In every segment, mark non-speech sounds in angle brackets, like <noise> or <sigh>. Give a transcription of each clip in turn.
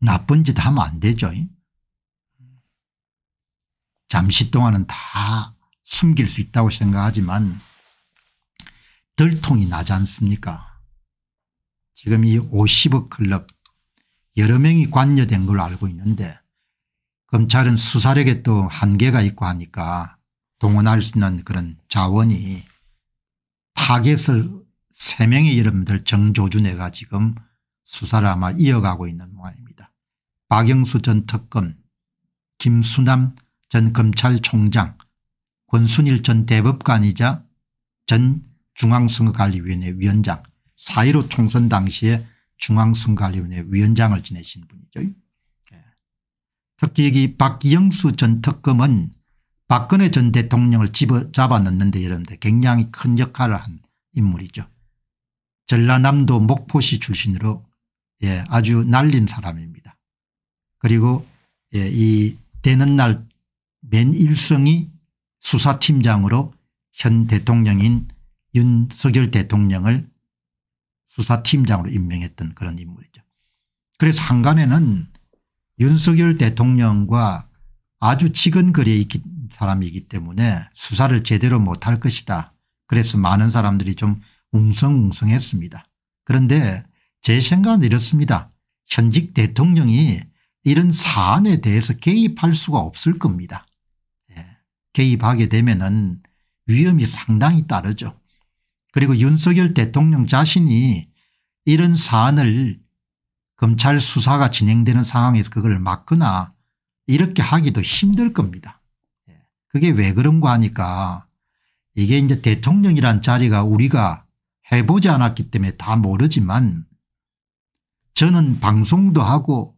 나쁜 짓 하면 안 되죠. 잠시 동안은 다 숨길 수 있다고 생각하지만 들통이 나지 않습니까 지금 이 50억 클럽 여러 명이 관여된 걸로 알고 있는데 검찰은 수사력에 또 한계가 있고 하니까 동원할 수 있는 그런 자원이 타겟을 3명의 여러분들 정조준애가 지금 수사를 아마 이어가고 있는 모양입니다. 박영수 전 특검, 김수남 전 검찰총장, 권순일 전 대법관이자 전 중앙선거관리위원회 위원장 4.15 총선 당시에 중앙선거관리위원회 위원장을 지내신 분이죠. 예. 특히 여기 박영수 전 특검은 박근혜 전 대통령을 집어 잡아넣는데 이런데 굉장히 큰 역할을 한 인물이죠. 전라남도 목포시 출신으로 예, 아주 날린 사람입니다. 그리고 예, 이 되는 날 맨일성이 수사팀장으로 현 대통령인 윤석열 대통령을 수사팀장으로 임명했던 그런 인물이죠. 그래서 한간에는 윤석열 대통령과 아주 치근거리에 있는 사람이기 때문에 수사를 제대로 못 할 것이다. 그래서 많은 사람들이 좀 웅성웅성했습니다. 그런데 제 생각은 이렇습니다. 현직 대통령이 이런 사안에 대해서 개입할 수가 없을 겁니다. 예. 개입하게 되면 은 위험이 상당히 따르죠. 그리고 윤석열 대통령 자신이 이런 사안을 검찰 수사가 진행되는 상황에서 그걸 막거나 이렇게 하기도 힘들 겁니다. 예. 그게 왜 그런가 하니까 이게 이제 대통령이란 자리가 우리가 해보지 않았기 때문에 다 모르지만 저는 방송도 하고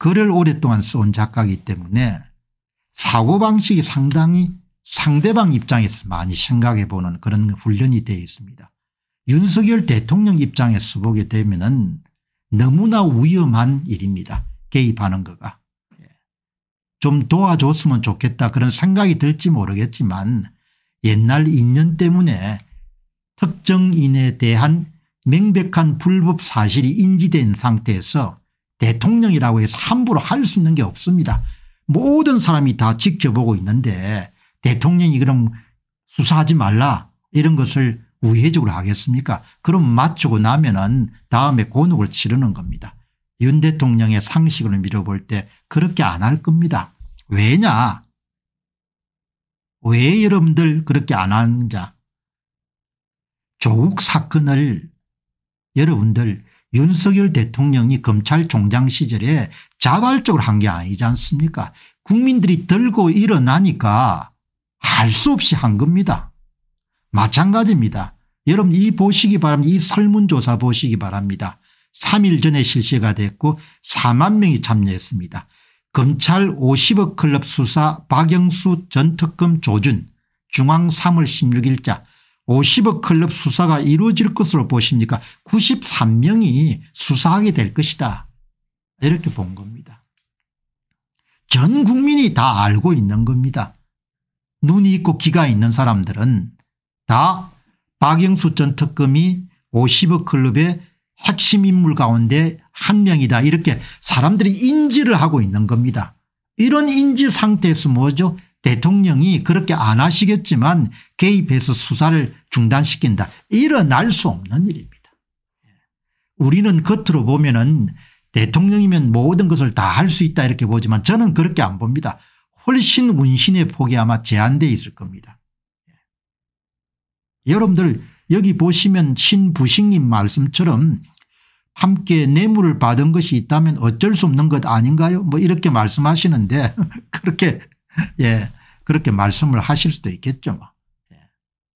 글을 오랫동안 써온 작가이기 때문에 사고방식이 상당히 상대방 입장에서 많이 생각해 보는 그런 훈련이 되어 있습니다. 윤석열 대통령 입장에서 보게 되면 은 너무나 위험한 일입니다. 개입하는 거가. 예. 좀 도와줬으면 좋겠다 그런 생각이 들지 모르겠지만 옛날 인연 때문에 특정인에 대한 명백한 불법 사실이 인지된 상태에서 대통령이라고 해서 함부로 할 수 있는 게 없습니다. 모든 사람이 다 지켜보고 있는데 대통령이 그럼 수사하지 말라 이런 것을 우회적으로 하겠습니까 그럼 맞추고 나면 은 다음에 곤혹을 치르는 겁니다. 윤 대통령의 상식을 밀어볼 때 그렇게 안 할 겁니다. 왜냐 왜 여러분들 그렇게 안 하는가 조국 사건을 여러분들 윤석열 대통령이 검찰총장 시절에 자발적으로 한 게 아니지 않습니까 국민들이 들고 일어나니까 할 수 없이 한 겁니다. 마찬가지입니다. 여러분 이 보시기 바랍니다. 이 설문조사 보시기 바랍니다. 3일 전에 실시가 됐고 4만 명이 참여했습니다. 검찰 50억 클럽 수사 박영수 전 특검 조준 중앙 3월 16일자 50억 클럽 수사가 이루어질 것으로 보십니까 93명이 수사하게 될 것이다 이렇게 본 겁니다. 전 국민이 다 알고 있는 겁니다. 눈이 있고 귀가 있는 사람들은 다 박영수 전 특검이 50억 클럽의 핵심 인물 가운데 한 명이다 이렇게 사람들이 인지를 하고 있는 겁니다. 이런 인지 상태에서 뭐죠 대통령이 그렇게 안 하시겠지만 개입해서 수사를 중단시킨다. 일어날 수 없는 일입니다. 예. 우리는 겉으로 보면 은 대통령이면 모든 것을 다 할 수 있다 이렇게 보지만 저는 그렇게 안 봅니다. 훨씬 운신의 폭이 아마 제한되어 있을 겁니다. 예. 여러분들 여기 보시면 신부식님 말씀처럼 함께 뇌물을 받은 것이 있다면 어쩔 수 없는 것 아닌가요 뭐 이렇게 말씀하시는데 <laughs> 그렇게 예 그렇게 말씀을 하실 수도 있겠죠. 뭐. 예.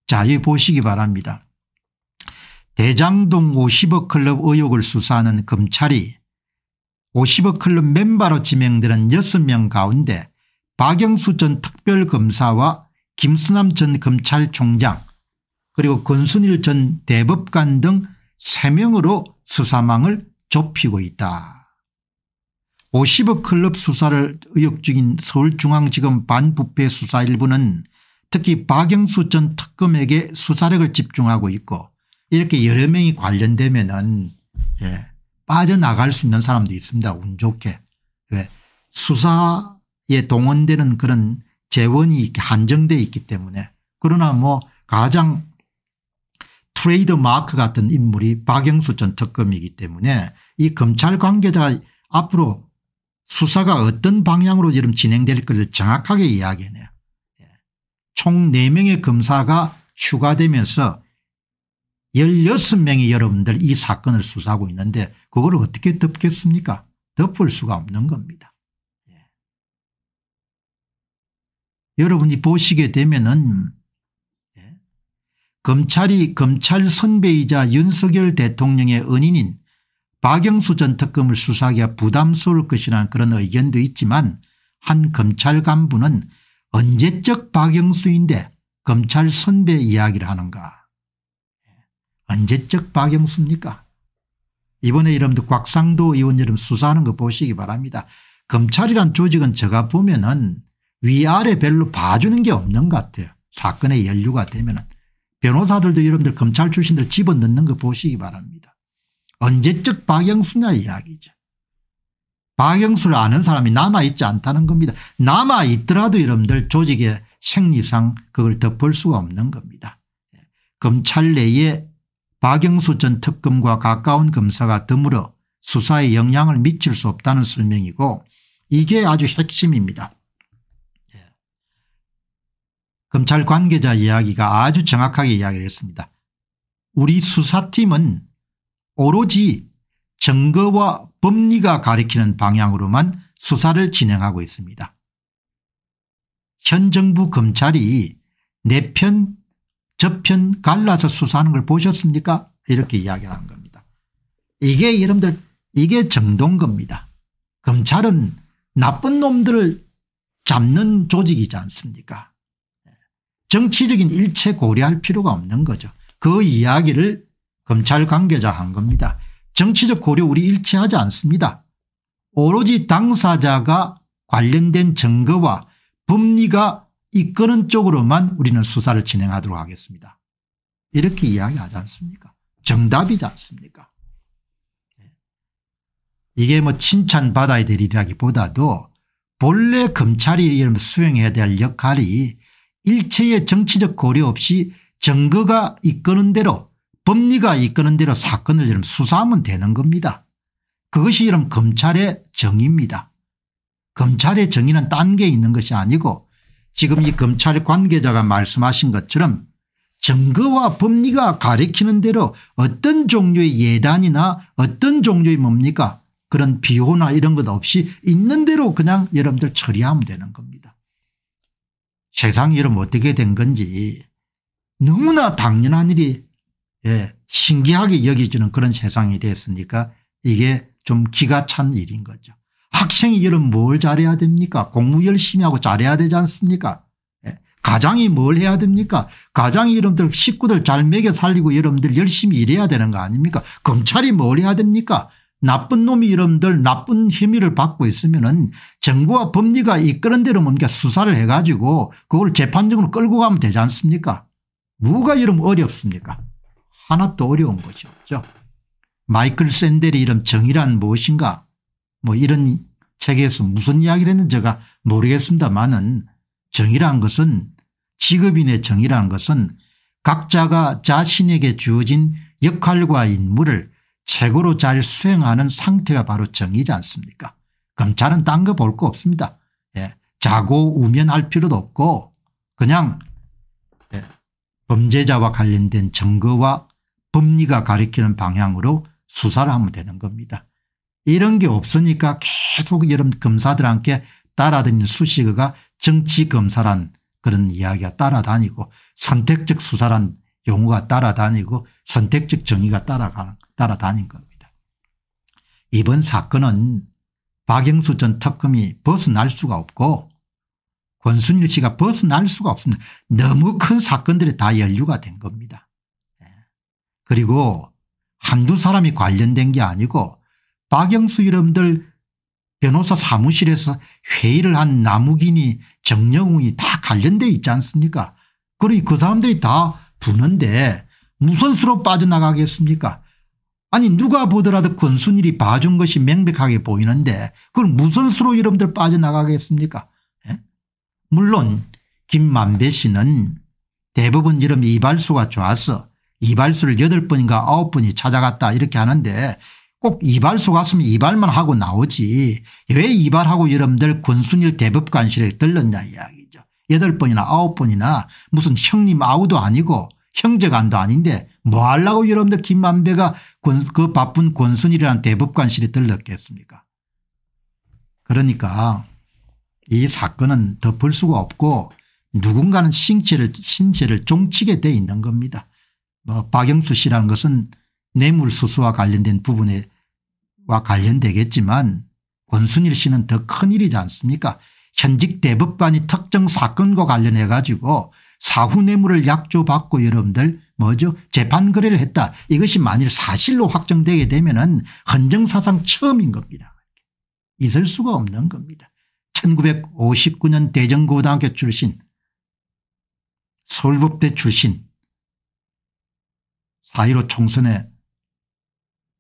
자, 여기 보시기 바랍니다. 대장동 50억 클럽 의혹을 수사하는 검찰이 50억 클럽 멤버로 지명되는 6명 가운데 박영수 전 특별검사와 김수남 전 검찰총장 그리고 권순일 전 대법관 등 3명으로 수사망을 좁히고 있다. 50억 클럽 수사를 의혹 중인 서울중앙지검 반부패 수사 일부는 특히 박영수 전 특검에게 수사력을 집중하고 있고 이렇게 여러 명이 관련되면 은 예, 빠져나갈 수 있는 사람도 있습니다. 운 좋게. 왜 예. 수사에 동원되는 그런 재원이 한정되어 있기 때문에 그러나 뭐 가장 트레이드 마크 같은 인물이 박영수 전 특검이기 때문에 이 검찰 관계자 앞으로 수사가 어떤 방향으로 지금 진행될 것을 정확하게 이야기하네요총 예. 4명의 검사가 추가되면서 16명이 여러분들 이 사건을 수사하고 있는데 그걸 어떻게 덮겠습니까 덮을 수가 없는 겁니다. 예. 여러분이 보시게 되면은 예. 검찰이 검찰 선배이자 윤석열 대통령의 은인인 박영수 전 특검을 수사하기가 부담스러울 것이라는 그런 의견도 있지만 한 검찰 간부는 언제적 박영수인데 검찰 선배 이야기를 하는가 예. 언제적 박영수입니까 이번에 여러분들 곽상도 의원 여러분 수사하는 거 보시기 바랍니다. 검찰이란 조직은 제가 보면 은 위아래 별로 봐주는 게 없는 것 같아요. 사건의 연류가 되면 은 변호사들도 여러분들 검찰 출신들 집어넣는 거 보시기 바랍니다. 언제적 박영수냐 이야기죠. 박영수를 아는 사람이 남아있지 않다는 겁니다. 남아있더라도 여러분들 조직의 생리상 그걸 덮을 수가 없는 겁니다. 검찰 내에 박영수 전 특검과 가까운 검사가 드물어 수사에 영향을 미칠 수 없다는 설명이고 이게 아주 핵심입니다. 검찰 관계자 이야기가 아주 정확하게 이야기를 했습니다. 우리 수사팀은 오로지 증거와 법리가 가리키는 방향으로만 수사를 진행하고 있습니다. 현 정부 검찰이 내편 저편 갈라서 수사하는 걸 보셨습니까 이렇게 이야기를 한 겁니다. 이게 여러분들 이게 정동 겁니다. 검찰은 나쁜 놈들을 잡는 조직이지 않습니까 예. 정치적인 일체 고려할 필요가 없는 거죠. 그 이야기를 검찰 관계자 한 겁니다. 정치적 고려 우리 일치하지 않습니다. 오로지 당사자가 관련된 증거와 법리가 이끄는 쪽으로만 우리는 수사를 진행하도록 하겠습니다. 이렇게 이야기하지 않습니까 정답이지 않습니까 예. 이게 뭐 칭찬받아야 될 일이라기보다도 본래 검찰이 수행해야 될 역할이 일체의 정치적 고려 없이 증거가 이끄는 대로 법리가 이끄는 대로 사건을 이름 수사하면 되는 겁니다. 그것이 여러분 검찰의 정의입니다. 검찰의 정의는 딴 게 있는 것이 아니고 지금 이 검찰 관계자가 말씀하신 것처럼 증거와 법리가 가리키는 대로 어떤 종류의 예단이나 어떤 종류의 뭡니까 그런 비호나 이런 것 없이 있는 대로 그냥 여러분들 처리하면 되는 겁니다. 세상이 여러분 어떻게 된 건지 너무나 당연한 일이 예, 신기하게 여겨지는 그런 세상이 됐으니까 이게 좀 기가 찬 일인 거죠. 학생이 여러뭘 잘해야 됩니까 공부 열심히 하고 잘해야 되지 않습니까 예, 가장이 뭘 해야 됩니까 가장이 여러분들 식구들 잘 먹여 살리고 여러분들 열심히 일해야 되는 거 아닙니까 검찰이 뭘 해야 됩니까 나쁜 놈이 여러분들 나쁜 혐의를 받고 있으면 은 정부와 법리가 이끄는 대로 뭔가 수사를 해가지고 그걸 재판적으로 끌고 가면 되지 않습니까 뭐가 이러면 어렵습니까 하나도 어려운 것이 없죠. 마이클 샌델의 이름 정의란 무엇인가 뭐 이런 책에서 무슨 이야기를 했는지 제가 모르겠습니다만은 정의란 것은 직업인의 정의란 것은 각자가 자신에게 주어진 역할과 임무를 최고로 잘 수행하는 상태가 바로 정의지 않습니까 검찰은 딴 거 볼 거 없습니다. 예. 자고 우면할 필요도 없고 그냥 예. 범죄자와 관련된 증거와 법리가 가리키는 방향으로 수사를 하면 되는 겁니다. 이런 게 없으니까 계속 여러분 검사들한테 따라다니는 수식어가 정치검사란 그런 이야기가 따라다니고 선택적 수사란 용어가 따라다니고 선택적 정의가 따라가는, 따라다닌 겁니다. 이번 사건은 박영수 전 특검이 벗어날 수가 없고 권순일 씨가 벗어날 수가 없습니다. 너무 큰 사건들이 다연류가된 겁니다. 그리고 한두 사람이 관련된 게 아니고 박영수 이름들 변호사 사무실에서 회의를 한 남욱이니 정영웅이 다 관련돼 있지 않습니까 그러니 그 사람들이 다 부는데 무슨 수로 빠져나가겠습니까 아니 누가 보더라도 권순일이 봐준 것이 명백하게 보이는데 그걸 무슨 수로 이름들 빠져나가겠습니까 예? 물론 김만배 씨는 대부분 이름 이발소가 좋아서 이발소를 8번인가 9번이 찾아갔다 이렇게 하는데 꼭 이발소 갔으면 이발만 하고 나오지 왜 이발하고 여러분들 권순일 대법관실에 들렀냐 이야기죠. 8번이나 9번이나 무슨 형님 아우도 아니고 형제간도 아닌데 뭐 하려고 여러분들 김만배가 그 바쁜 권순일이라는 대법관실에 들렀겠습니까 그러니까 이 사건은 덮을 수가 없고 누군가는 신체를 신체를 종치게 돼 있는 겁니다. 어, 박영수 씨라는 것은 뇌물수수와 관련된 부분에 와 관련되겠지만 권순일 씨는 더 큰일이지 않습니까 현직 대법관이 특정 사건과 관련해 가지고 사후 뇌물을 약조받고 여러분들 뭐죠 재판 거래를 했다 이것이 만일 사실로 확정되게 되면 은 헌정사상 처음인 겁니다. 있을 수가 없는 겁니다. 1959년 대전고등학교 출신 서울법대 출신 4.15 총선에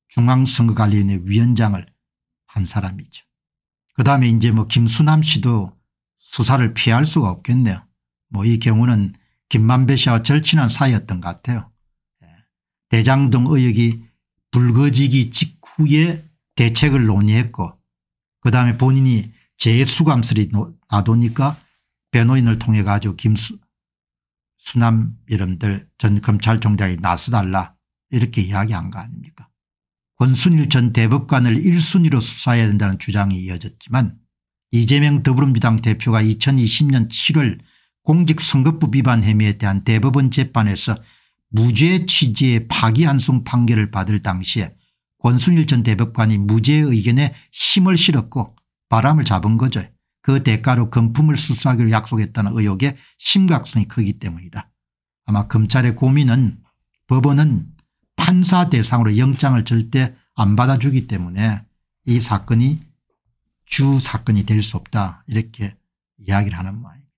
중앙선거관리위원회 위원장을 한 사람이죠. 그 다음에 이제 뭐 김수남 씨도 수사를 피할 수가 없겠네요. 뭐 이 경우는 김만배 씨와 절친한 사이였던 것 같아요. 예. 대장동 의혹이 불거지기 직후에 대책을 논의했고 그 다음에 본인이 재수감설이 나도니까 변호인을 통해 가지고 김수, 수남 이름들 전 검찰총장이 나서달라 이렇게 이야기한 거 아닙니까 권순일 전 대법관을 1순위로 수사해야 된다는 주장이 이어졌지만 이재명 더불어민주당 대표가 2020년 7월 공직선거법 위반 혐의에 대한 대법원 재판에서 무죄 취지의 파기환송 판결을 받을 당시에 권순일 전 대법관이 무죄 의견에 힘을 실었고 바람을 잡은 거죠. 그 대가로 금품을 수수하기로 약속했다는 의혹의 심각성이 크기 때문이다. 아마 검찰의 고민은 법원은 판사 대상으로 영장을 절대 안 받아주기 때문에 이 사건이 주 사건이 될 수 없다 이렇게 이야기를 하는 모양입니다.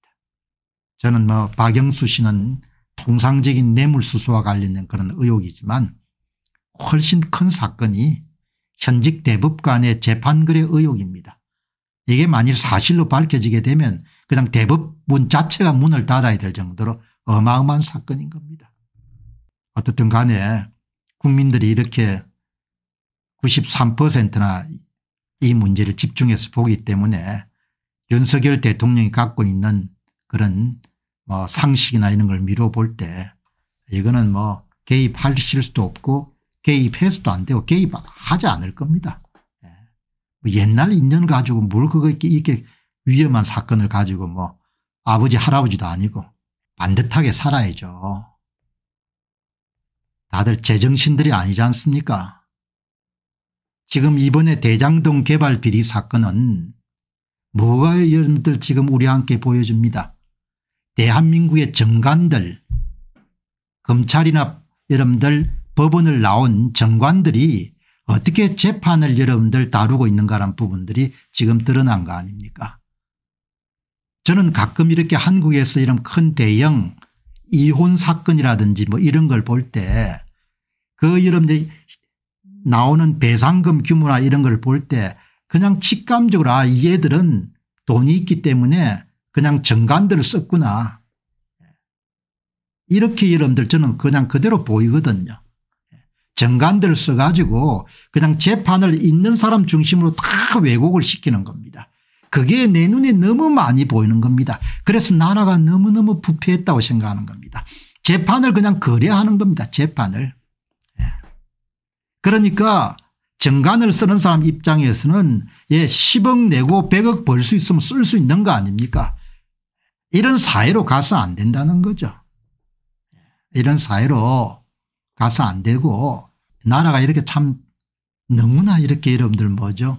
저는 뭐 박영수 씨는 통상적인 뇌물수수와 관련된 그런 의혹이지만 훨씬 큰 사건이 현직 대법관의 재판거래 의혹입니다. 이게 만일 사실로 밝혀지게 되면 그냥 대법원 자체가 문을 닫아야 될 정도로 어마어마한 사건인 겁니다. 어떻든 간에 국민들이 이렇게 93%나 이 문제를 집중해서 보기 때문에 윤석열 대통령이 갖고 있는 그런 뭐 상식이나 이런 걸 미뤄볼 때 이거는 뭐 개입하실 수도 없고 개입해서도 안 되고 개입하지 않을 겁니다. 뭐 옛날 인연 가지고 뭘 그거 이렇게, 위험한 사건을 가지고 뭐 아버지 할아버지도 아니고 반듯하게 살아야죠. 다들 제정신들이 아니지 않습니까 지금 이번에 대장동 개발 비리 사건은 뭐가 여러분들 지금 우리 함께 보여줍니다. 대한민국의 정관들 검찰이나 여러분들 법원을 나온 정관들이 어떻게 재판을 여러분들 다루고 있는가라는 부분들이 지금 드러난 거 아닙니까 저는 가끔 이렇게 한국에서 이런 큰 대형 이혼 사건이라든지 뭐 이런 걸 볼 때 그 여러분들 나오는 배상금 규모나 이런 걸 볼 때 그냥 직감적으로 아 얘들은 돈이 있기 때문에 그냥 정관들을 썼구나 이렇게 여러분들 저는 그냥 그대로 보이거든요. 정관들을 써가지고 그냥 재판을 있는 사람 중심으로 다 왜곡을 시키는 겁니다. 그게 내 눈에 너무 많이 보이는 겁니다. 그래서 나라가 너무너무 부패했다고 생각하는 겁니다. 재판을 그냥 거래하는 겁니다. 재판을. 예. 그러니까 정관을 쓰는 사람 입장에서는 예 10억 내고 100억 벌 수 있으면 쓸 수 있는 거 아닙니까 이런 사회로 가서 안 된다는 거죠. 예. 이런 사회로 가서 안 되고 나라가 이렇게 참 너무나 이렇게 여러분들 뭐죠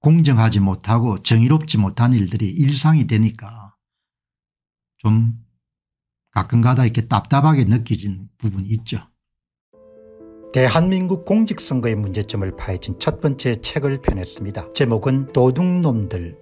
공정하지 못하고 정의롭지 못한 일들이 일상이 되니까 좀 가끔가다 이렇게 답답하게 느껴지는 부분이 있죠. 대한민국 공직선거의 문제점을 파헤친 첫 번째 책을 펴냈습니다. 제목은 도둑놈들